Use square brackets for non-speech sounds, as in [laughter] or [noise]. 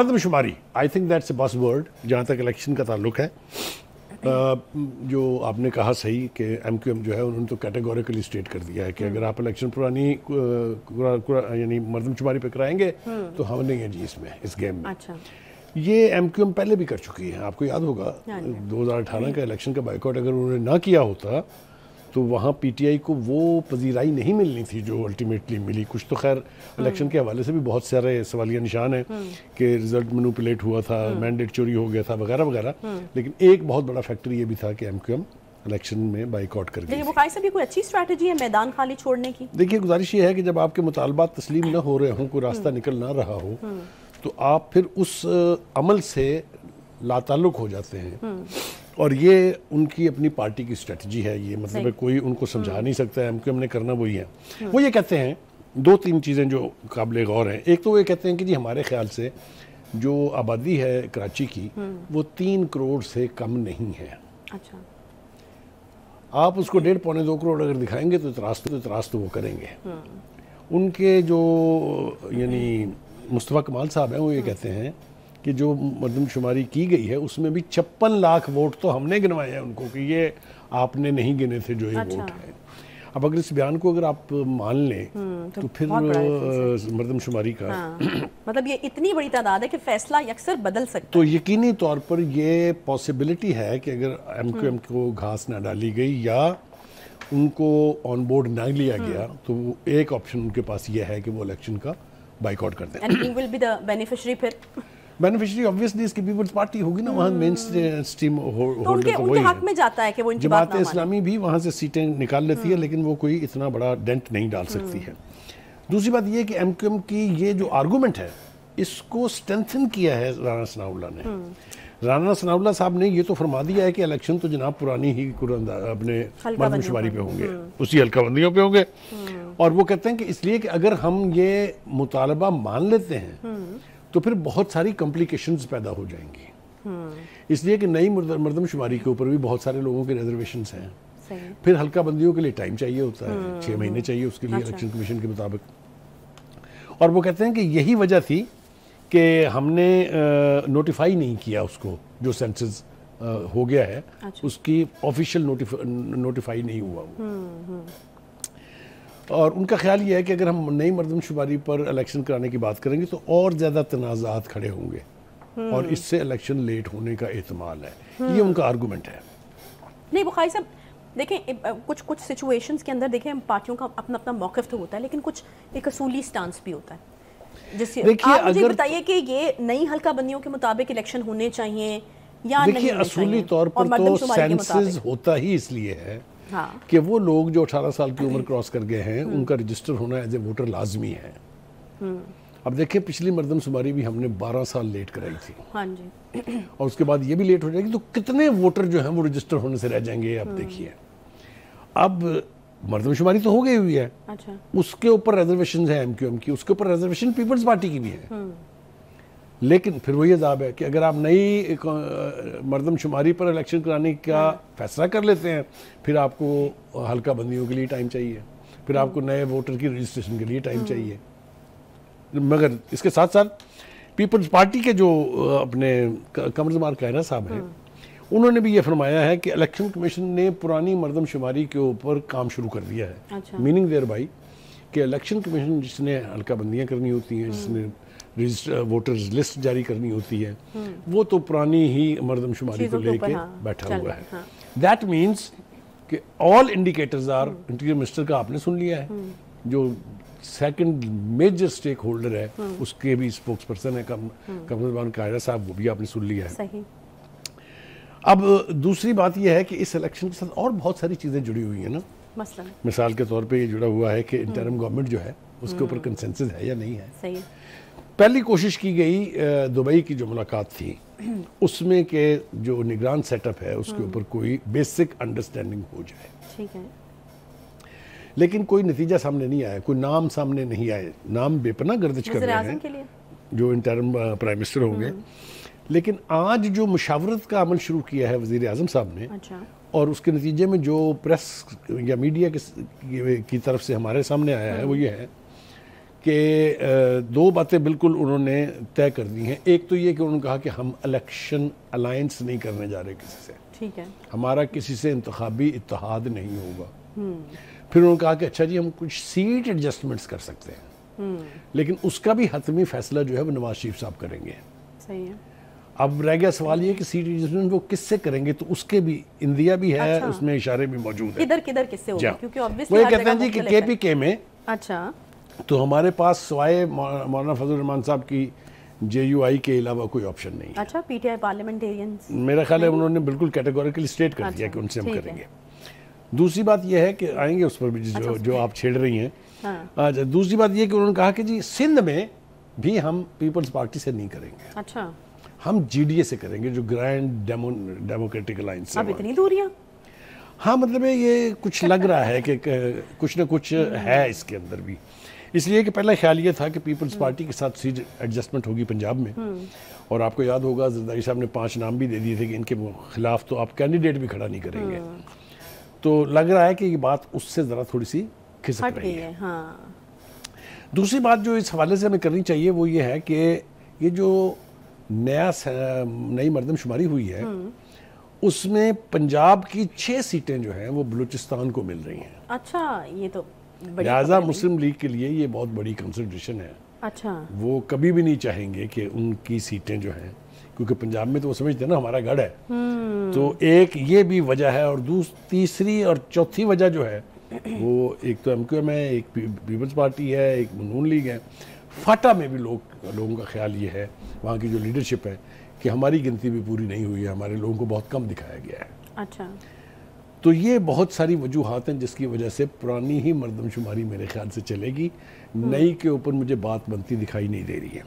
मर्दमशुमारी I think that's a बस word जहाँ तक इलेक्शन का ताल्लुक है आ, uh, जो आपने कहा सही कि एम क्यू एम जो है उन्होंने तो कैटेगोरिकली स्टेट कर दिया है कि hmm. अगर आप इलेक्शन पुरानी यानी मर्दमशुमारी पर कराएंगे hmm. तो हम है जी इसमें इस गेम में अच्छा। ये एम क्यू एम पहले भी कर चुकी है आपको याद होगा हाँ दो हजार अठारह hmm. का इलेक्शन का बाइकआउट अगर उन्होंने ना किया होता तो वहाँ पीटीआई को वो पजीराई नहीं मिलनी थी जो अल्टीमेटली मिली कुछ तो खैर इलेक्शन हम्म। के हवाले से भी बहुत सारे सवालिया निशान हैं हम्म। कि रिजल्ट मनूपलेट हुआ था मैंडेट हम्म। चोरी हो गया था वगैरह वगैरह लेकिन एक बहुत बड़ा फैक्टर ये भी था कि एम इलेक्शन में बाइकआउट कर गई कोई अच्छी स्ट्रैटेजी है मैदान खाली छोड़ने की देखिए गुजारिश ये है कि जब आपके मुतालबात तस्लीम ना हो रहे हों कोई रास्ता निकल ना रहा हो तो आप फिर उस अमल से लाताल्लुक हो जाते हैं और ये उनकी अपनी पार्टी की स्ट्रेटजी है ये मतलब है कोई उनको समझा हम्म। नहीं सकता है हमने करना वही है हम्म। वो ये कहते हैं दो तीन चीज़ें जो काबिल गौर हैं एक तो वो ये कहते हैं कि जी हमारे ख्याल से जो आबादी है कराची की हम्म। वो तीन करोड़ से कम नहीं है अच्छा आप उसको डेढ़ पौने दो करोड़ अगर दिखाएंगे तो इतरास्त तो इतरास्त तो वो करेंगे उनके जो यानी मुस्तफ़ा कमाल साहब हैं वो ये कहते हैं कि जो मरदमशुमारी की गई है उसमें भी छप्पन लाख वोट तो हमने गिनवाए हैं उनको कि ये आपने नहीं गिने थे जो ये अच्छा। वोट है अब अगर इस बयान को अगर आप मान लें हम्म, तो, तो फिर मरदमशुमारी का हाँ। मतलब ये इतनी बड़ी तादाद है कि फैसला अक्सर बदल सकता तो यकीनी तौर पर ये पॉसिबिलिटी है कि अगर एम क्यू एम को घास ना डाली गई या उनको ऑन बोर्ड ना लिया हम्म। गया तो एक ऑप्शन उनके पास ये है कि वो इलेक्शन का बाइकआउट कर दें and will be the beneficiary फिर बेनिफिशियरी ऑब्वियसली इसकी पीपल्स पार्टी होगी ना वहाँ मेन स्ट्रीम होल्डर तो, तो वही हक में जाता है कि वो जमात इस्लामी भी वहाँ से सीटें निकाल लेती है hmm. लेकिन वो कोई इतना बड़ा डेंट नहीं डाल hmm. सकती है दूसरी बात ये कि एम की ये जो आर्गूमेंट है इसको स्ट्रेंथन किया है राणा सनाउल्ला ने hmm. राणा सनाउल्ला साहब ने ये तो फरमा दिया है कि इलेक्शन तो जनाब पुरानी ही अपने मरदमशुमारी पे होंगे उसी हल्काबंदियों पे होंगे और वो कहते हैं कि इसलिए कि अगर हम ये मुतालबा मान लेते हैं तो फिर बहुत सारी कॉम्प्लिकेशंस पैदा हो जाएंगी इसलिए कि नई मरदमशुमारी के ऊपर भी बहुत सारे लोगों के रिजर्वेशन हैं फिर हल्का बंदियों के लिए टाइम चाहिए होता है हम्म। छः महीने चाहिए उसके लिए इलेक्शन अच्छा। कमीशन के मुताबिक और वो कहते हैं कि यही वजह थी कि हमने नोटिफाई नहीं किया उसको जो सेंसस हो गया है अच्छा। उसकी ऑफिशियल नोटिफाई नहीं हुआ वो हम्म, हम्म। और उनका ख्याल ये है कि अगर हम नई मरदमशुमारी पर इलेक्शन कराने की बात करेंगे तो और ज़्यादा तनाज़ात खड़े होंगे हम्म। और इससे इलेक्शन लेट होने का एहतमाल है हम्म। ये उनका आर्गूमेंट है नहीं बुखारी साहब देखें कुछ कुछ सिचुएशंस के अंदर देखें पार्टियों का अपना अपना मौकफ तो होता है लेकिन कुछ एक असूली स्टांस भी होता है देखिए अगर बताइए कि ये नई हल्का बंदियों के मुताबिक इलेक्शन होने चाहिए या नहीं असूली तौर पर तो सेंसेस होता ही इसलिए है हाँ। कि वो लोग जो 18 साल की उम्र क्रॉस [clears throat] कर गए हैं हम्म। उनका रजिस्टर होना एज ए वोटर लाजमी है हम्म। अब देखिए पिछली मरदमशुमारी भी हमने 12 साल लेट कराई थी हाँ जी [clears throat] और उसके बाद ये भी लेट हो जाएगी तो कितने वोटर जो हैं वो रजिस्टर होने से रह जाएंगे अब हम्म। देखिए अब मरदमशुमारी तो हो गई हुई है अच्छा उसके ऊपर रिजर्वेशन है एमक्यूएम की उसके ऊपर रिजर्वेशन पीपल्स पार्टी की भी है लेकिन फिर वही अजाब है कि अगर आप नई मरदमशुमारी पर इलेक्शन कराने का फैसला कर लेते हैं फिर आपको हल्का बंदियों के लिए टाइम चाहिए फिर आपको हम्म। नए वोटर की रजिस्ट्रेशन के लिए टाइम हम्म। चाहिए मगर इसके साथ साथ पीपल्स पार्टी के जो अपने कमरजमार कहरा साहब हैं हम्म। उन्होंने भी ये फरमाया है कि इलेक्शन कमीशन ने पुरानी मरदमशुमारी के ऊपर काम शुरू कर दिया है मीनिंग देर बाई कि इलेक्शन कमीशन जिसने हल्का बंदियाँ करनी होती हैं जिसने वोटर्स लिस्ट uh, जारी करनी होती है हम्म। वो तो पुरानी ही मरदमशुमारी को लेके हाँ, बैठा हुआ है दैट हाँ। मीन्स कि all indicators are interior minister का आपने सुन लिया है हम्म। जो सेकंड मेजर स्टेक होल्डर है हम्म। उसके भी स्पोक्स पर्सन है कम कमरबान कायरा साहब वो भी आपने सुन लिया है अब uh, दूसरी बात यह है कि इस इलेक्शन के साथ और बहुत सारी चीज़ें जुड़ी हुई हैं ना मसलन मिसाल के तौर पे ये जुड़ा हुआ है कि इंटरम गवर्नमेंट जो है उसके ऊपर कंसेंसस है या नहीं है सही पहली कोशिश की गई दुबई की जो मुलाकात थी उसमें के जो निगरान सेटअप है उसके हाँ। ऊपर कोई बेसिक अंडरस्टैंडिंग हो जाए ठीक है लेकिन कोई नतीजा सामने नहीं आया कोई नाम सामने नहीं आए नाम बेपना गर्दिश कर रहे हैं जो इंटरम प्राइम मिनिस्टर होंगे हम्म। लेकिन आज जो मुशावरत का अमल शुरू किया है वजीर अजम साहब ने अच्छा। और उसके नतीजे में जो प्रेस या मीडिया की तरफ से हमारे सामने आया है वो हम्म। ये है कि दो बातें बिल्कुल उन्होंने तय कर दी हैं एक तो ये कि उन्होंने कहा कि हम इलेक्शन अलायंस नहीं करने जा रहे किसी से ठीक है हमारा किसी से इंतबी इतिहाद नहीं होगा हम्म। फिर उन्होंने कहा कि अच्छा जी हम कुछ सीट एडजस्टमेंट्स कर सकते हैं हम्म। लेकिन उसका भी हतमी फैसला जो है वो नवाज शरीफ साहब करेंगे सही है अब रह गया सवाल ये कि सीट एडजस्टमेंट वो किससे करेंगे तो उसके भी इंडिया भी है अच्छा। उसमें इशारे भी मौजूद है किधर किधर किससे होगा हाँ। क्योंकि वो कहते हैं जी कि केपीके में अच्छा तो हमारे पास सवाए मौलाना फजल रहमान साहब की जे यू आई के अलावा कोई ऑप्शन नहीं है अच्छा पीटीआई पार्लियामेंटेरियन मेरा ख्याल है उन्होंने बिल्कुल कैटेगोरिकली स्टेट कर अच्छा, दिया कि उनसे हम करेंगे दूसरी बात यह है कि आएंगे उस पर भी जो, अच्छा, जो आप छेड़ रही हैं हाँ। अच्छा दूसरी बात यह कि उन्होंने कहा कि जी सिंध में भी हम पीपल्स पार्टी से नहीं करेंगे अच्छा हम जीडीए से करेंगे जो ग्रैंड डेमोक्रेटिक अलायंस अब इतनी दूरियां हाँ मतलब ये कुछ लग रहा है कि कुछ ना कुछ हम्म। है इसके अंदर भी इसलिए कि पहला ख्याल ये था कि पीपल्स पार्टी के साथ सीट एडजस्टमेंट होगी पंजाब में हम्म। और आपको याद होगा जरदारी साहब ने पांच नाम भी दे दिए थे कि इनके खिलाफ तो आप कैंडिडेट भी खड़ा नहीं करेंगे हम्म। तो लग रहा है कि ये बात उससे ज़रा थोड़ी सी खिसक रही है हाँ। दूसरी बात जो इस हवाले से हमें करनी चाहिए वो ये है कि ये जो नया नई मरदमशुमारी हुई है हम्म। उसमें पंजाब की छह सीटें जो हैं वो बलूचिस्तान को मिल रही हैं अच्छा ये तो लिहाजा मुस्लिम लीग के लिए ये बहुत बड़ी कंसिड्रेशन है अच्छा वो कभी भी नहीं चाहेंगे कि उनकी सीटें जो हैं क्योंकि पंजाब में तो वो समझते हैं ना हमारा गढ़ है हम्म। तो एक ये भी वजह है और दूसरी तीसरी और चौथी वजह जो है वो एक तो एम क्यू एम है एक पीपल्स पार्टी है एक नून लीग है फाटा में भी लोग लोगों का ख्याल ये है वहाँ की जो लीडरशिप है कि हमारी गिनती भी पूरी नहीं हुई है हमारे लोगों को बहुत कम दिखाया गया है अच्छा तो ये बहुत सारी वजूहत हैं जिसकी वजह से पुरानी ही मरदमशुमारी मेरे ख्याल से चलेगी हम्म। नई के ऊपर मुझे बात बनती दिखाई नहीं दे रही है